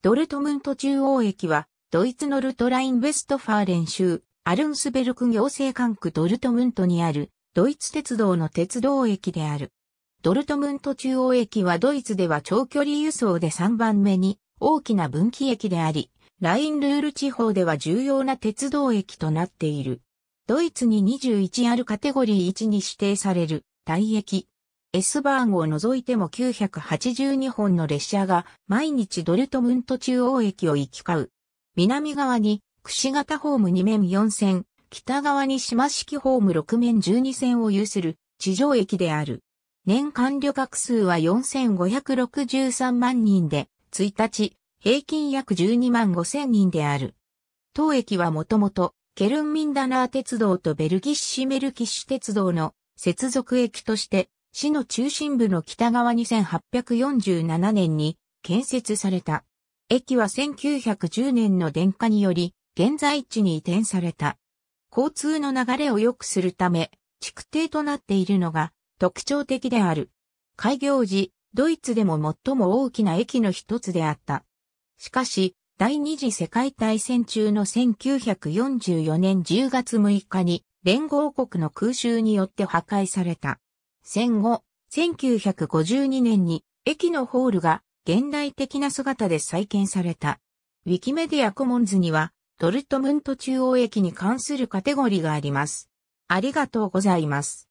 ドルトムント中央駅は、ドイツのルトライン・ベストファーレン州、アルンスベルク行政管区ドルトムントにある、ドイツ鉄道の鉄道駅である。ドルトムント中央駅はドイツでは長距離輸送で3番目に大きな分岐駅であり、ラインルール地方では重要な鉄道駅となっている。ドイツに21あるカテゴリー1に指定される、大駅、エスバーンを除いても982本の列車が毎日ドルトムント中央駅を行き交う。南側に串形ホーム2面4線、北側に島式ホーム6面12線を有する地上駅である。年間旅客数は4563万人で、1日、平均約12万5千人である。当駅はもともと、ケルンミンダナー鉄道とベルギッシュメルキッシュ鉄道の接続駅として市の中心部の北側に1847年に建設された。駅は1910年の電化により、現在地に移転された。交通の流れを良くするため、築堤となっているのが特徴的である。開業時、ドイツでも最も大きな駅の一つであった。しかし、第二次世界大戦中の1944年10月6日に連合国の空襲によって破壊された。戦後、1952年に駅のホールが現代的な姿で再建された。ウィキメディアコモンズには、ドルトムント中央駅に関するカテゴリーがあります。ありがとうございます。